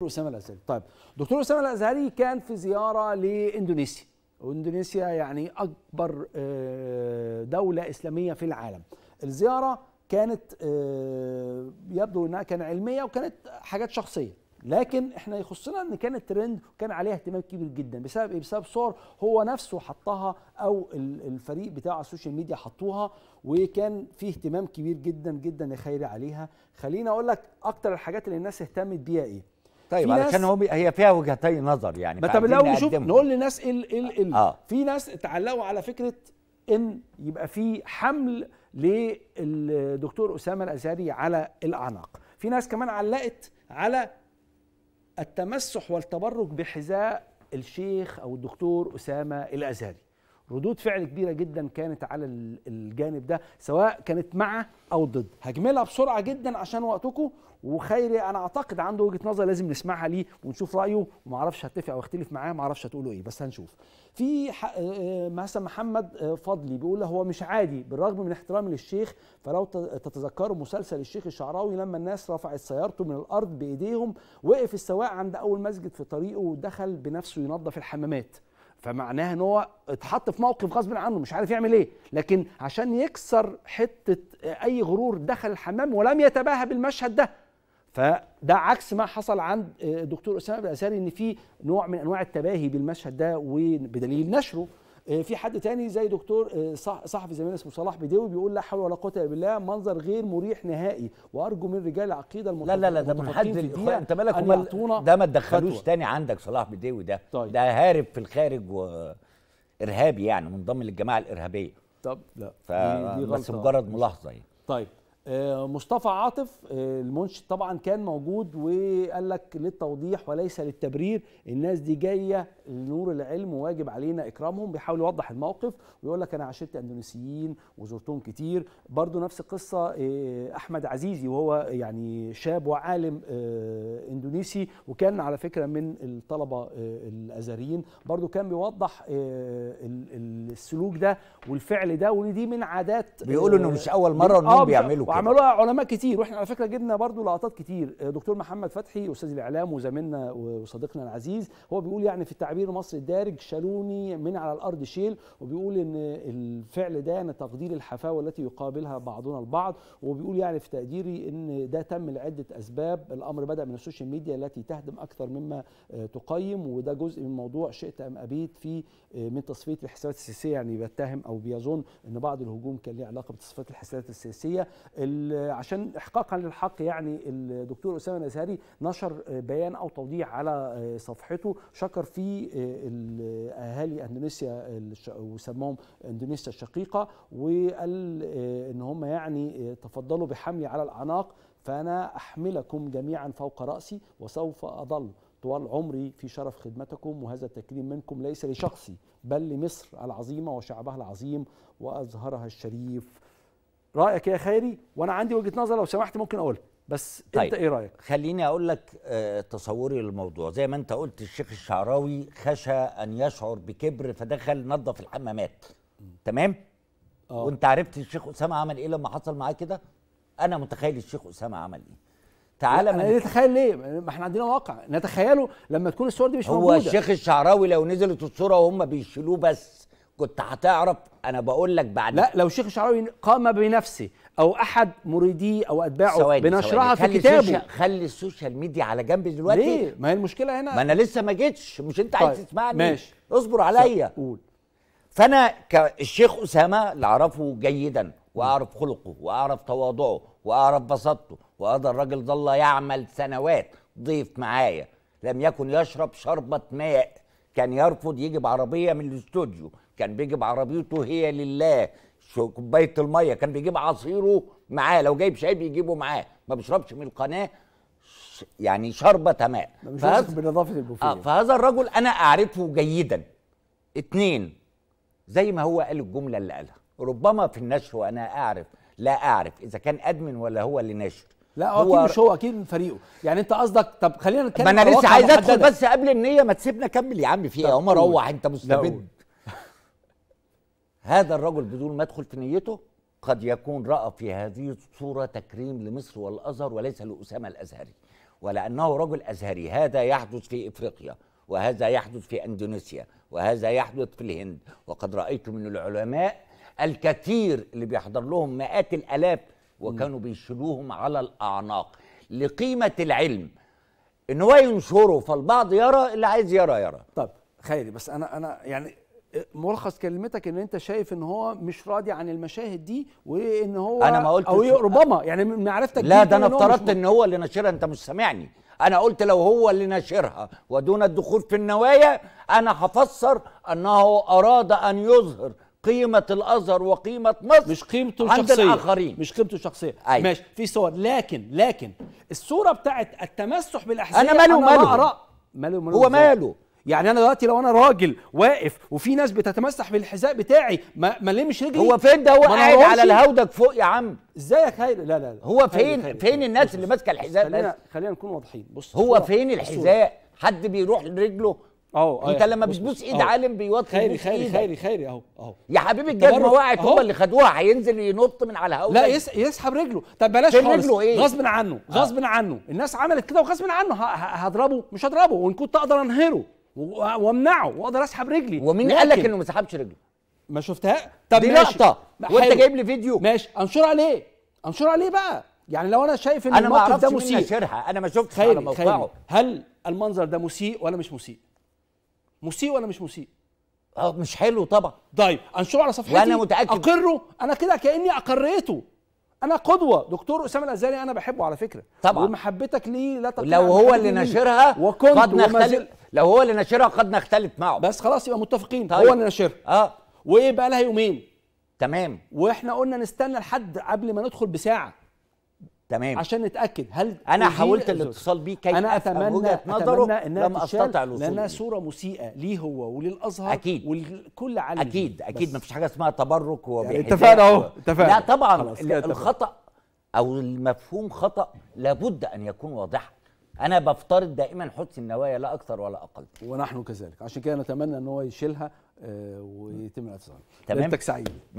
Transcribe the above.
دكتور اسامه الازهري طيب دكتور اسامه الازهري كان في زياره لاندونيسيا واندونيسيا يعني اكبر آه، دوله اسلاميه في العالم الزياره كانت آه، يبدو انها كان علميه وكانت حاجات شخصيه لكن احنا يخصنا ان كانت ترند وكان عليها اهتمام كبير جدا بسبب ايه بسبب صور هو نفسه حطها او الفريق بتاع السوشيال ميديا حطوها وكان في اهتمام كبير جدا جدا يا خيري عليها خليني اقول لك اكتر الحاجات اللي الناس اهتمت بيها ايه طيب علشان هو هي فيها وجهتي نظر يعني طب لو نشوف نقول ايه ال ال ال آه. في ناس اتعلقوا على فكره ان يبقى في حمل للدكتور اسامه الازهري على الاعناق في ناس كمان علقت على التمسح والتبرك بحذاء الشيخ او الدكتور اسامه الازهري ردود فعل كبيره جدا كانت على الجانب ده سواء كانت مع او ضد هجملها بسرعه جدا عشان وقتكم وخيري انا اعتقد عنده وجهه نظر لازم نسمعها ليه ونشوف رايه وما اعرفش هتفق او اختلف معاه ما اعرفش هتقوله ايه بس هنشوف في آه، آه، مثلا محمد آه، فضلي بيقول هو مش عادي بالرغم من احترامي للشيخ فلو تتذكروا مسلسل الشيخ الشعراوي لما الناس رفعت سيارته من الارض بايديهم وقف السواق عند اول مسجد في طريقه ودخل بنفسه ينظف الحمامات فمعناها ان هو اتحط في موقف غصب عنه مش عارف يعمل ايه لكن عشان يكسر حته اي غرور دخل الحمام ولم يتباهى بالمشهد ده فده عكس ما حصل عند آه، دكتور اسامه الازهري ان في نوع من انواع التباهي بالمشهد ده وبدليل نشره آه، في حد تاني زي دكتور آه، صحفي زميل اسمه صلاح بدوي بيقول لا حول ولا قوه الا بالله منظر غير مريح نهائي وارجو من رجال العقيده لا لا لا ده من حد انت مالك ده ما تدخلوش تاني عندك صلاح بدوي ده طيب. ده هارب في الخارج وارهابي يعني منضم للجماعه الارهابيه طب لا ف... دي, دي بس مجرد ملاحظه يعني طيب آه، مصطفى عاطف آه، المنشد طبعا كان موجود وقال لك للتوضيح وليس للتبرير الناس دي جايه لنور العلم وواجب علينا اكرامهم بيحاول يوضح الموقف ويقول لك انا عشت اندونيسيين وزرتهم كتير برضو نفس القصه آه، احمد عزيزي وهو يعني شاب وعالم اندونيسي وكان على فكره من الطلبه الازاريين برضو كان بيوضح السلوك ده والفعل ده ودي من عادات بيقولوا انه مش اول مره انهم بيعملوا كده وعملوها علماء كتير واحنا على فكره جبنا برضو لقطات كتير آه، دكتور محمد فتحي استاذ الاعلام وزميلنا وصديقنا العزيز هو بيقول يعني في التعبير المصري الدارج شالوني من على الارض شيل وبيقول ان الفعل ده يعني تقدير الحفاوه التي يقابلها بعضنا البعض وبيقول يعني في تقديري ان ده تم لعده اسباب الامر بدا من السوشيال ميديا التي تهدم اكثر مما آه، تقيم وده جزء من موضوع شئت ام ابيت في آه، من تصفيه الحسابات السياسيه يعني بيتهم او بيظن ان بعض الهجوم كان له علاقه بتصفيه الحسابات السياسيه عشان احقاقا للحق يعني الدكتور اسامه الازهري نشر بيان او توضيح على آه، صفحته شكر فيه آه، اهالي اندونيسيا وسماهم اندونيسيا الشقيقه وقال آه، ان هم يعني تفضلوا بحملي على الاعناق فانا احملكم جميعا فوق راسي وسوف اظل طوال عمري في شرف خدمتكم وهذا التكريم منكم ليس لشخصي بل لمصر العظيمه وشعبها العظيم وازهرها الشريف رايك يا خيري وانا عندي وجهه نظر لو سمحت ممكن اقولها بس طيب. انت ايه رايك خليني اقول لك آه، تصوري للموضوع زي ما انت قلت الشيخ الشعراوي خشى ان يشعر بكبر فدخل نظف الحمامات تمام أوه. وانت عرفت الشيخ اسامه عمل ايه لما حصل معاه كده انا متخيل الشيخ اسامه عمل ايه تعالى انا نتخيل ليه ما احنا عندنا واقع نتخيله لما تكون الصور دي مش هو موجوده هو الشيخ الشعراوي لو نزلت الصوره وهم بيشيلوه بس كنت هتعرف انا بقول لك بعد لا لو شيخ الشعراوي قام بنفسه او احد مريديه او اتباعه سواني بنشرها سواني. في كتابه سوشيال خلي السوشيال ميديا على جنب دلوقتي ليه ما هي المشكله هنا ما انا لسه ما جيتش مش انت طيب. عايز تسمعني ماشي اصبر عليا قول فانا كالشيخ اسامه اللي اعرفه جيدا واعرف خلقه واعرف تواضعه واعرف بساطته وهذا الراجل ظل يعمل سنوات ضيف معايا لم يكن يشرب شربة ماء كان يرفض يجي بعربية من الاستوديو كان بيجيب عربيته هي لله كوبايه الميه كان بيجيب عصيره معاه لو جايب شاي بيجيبه معاه ما بيشربش من القناه يعني شربة تمام فهذا بنظافة البوفيه آه فهذا الرجل أنا أعرفه جيدا اتنين زي ما هو قال الجملة اللي قالها ربما في النشر وأنا أعرف لا أعرف إذا كان أدمن ولا هو اللي ناشر لا هو اكيد مش هو اكيد من فريقه يعني انت قصدك طب خلينا نتكلم ما انا لسه عايز ادخل بس قبل النيه ما تسيبنا كمل يا عم في ايه يا عمر روح انت مستبد هذا الرجل بدون ما ادخل في نيته قد يكون راى في هذه الصوره تكريم لمصر والازهر وليس لاسامه الازهري ولانه رجل ازهري هذا يحدث في افريقيا وهذا يحدث في اندونيسيا وهذا يحدث في الهند وقد رايت من العلماء الكثير اللي بيحضر لهم مئات الالاف وكانوا بيشيلوهم على الاعناق لقيمه العلم ان هو ينشره فالبعض يرى اللي عايز يرى يرى طب خيري بس انا انا يعني ملخص كلمتك ان انت شايف ان هو مش راضي عن المشاهد دي وان هو انا ما قلت او ربما يعني معرفتك لا ده انا افترضت ان هو اللي ناشرها انت مش سامعني انا قلت لو هو اللي ناشرها ودون الدخول في النوايا انا هفسر انه اراد ان يظهر قيمة الأزهر وقيمة مصر مش قيمته الشخصية عند الآخرين مش قيمته الشخصية أيوة. ماشي في صور لكن لكن الصورة بتاعت التمسح بالأحزاب أنا ماله ماله ماله هو ماله يعني انا دلوقتي لو انا راجل واقف وفي ناس بتتمسح بالحذاء بتاعي ما, ما لمش رجلي هو فين ده هو قاعد على الهودج فوق يا عم ازاي يا خير لا لا, لا. هو فين خير خير فين الناس بص اللي ماسكه الحذاء خلينا خلينا نكون واضحين بص هو فين الحذاء حد بيروح لرجله اه انت لما بتبوس ايد عالم بيوطي خيري خيري خيري خيري اهو اهو يا حبيبي الجزمه وقعت هو اللي خدوها هينزل ينط من على هوا لا يس يسحب رجله طب بلاش خالص رجله ايه غصب عنه آه. غصب عنه الناس عملت كده وغصب عنه هضربه مش هضربه وان كنت اقدر انهره وامنعه واقدر اسحب رجلي ومين قال لك انه ما سحبش رجله؟ ما شفتها طب دي ماشي. لقطه وانت جايب لي فيديو ماشي انشرها ليه؟ انشرها ليه بقى؟ يعني لو انا شايف ان انا ما اعرفش ده مسيء انا ما شفتش على موقعه خيري. هل المنظر ده مسيء ولا مش مسيء؟ مسيء ولا مش مسيء؟ اه مش حلو طبعا طيب انشره على صفحتي وانا متاكد اقره انا كده كاني اقريته انا قدوه دكتور اسامه الازهري انا بحبه على فكره طبعا ومحبتك ليه لا لو هو اللي نشرها قد نختلف لو هو اللي نشرها قد نختلف معه بس خلاص يبقى متفقين طيب. هو اللي نشرها اه وايه بقى لها يومين تمام واحنا قلنا نستنى لحد قبل ما ندخل بساعه تمام عشان نتاكد هل انا حاولت الاتصال بيه كي انا اتمنى وجهه نظره أتمنى لم استطع الوصول لانها صوره مسيئه ليه هو وللازهر اكيد ولكل عالم اكيد اكيد ما فيش حاجه اسمها تبرك يعني اتفقنا اهو اتفقنا لا طبعا الخطا او المفهوم خطا لابد ان يكون واضحا انا بفترض دائما حسن النوايا لا اكثر ولا اقل ونحن كذلك عشان كده نتمنى ان هو يشيلها آه، ويتم الاتصال تمام سعيد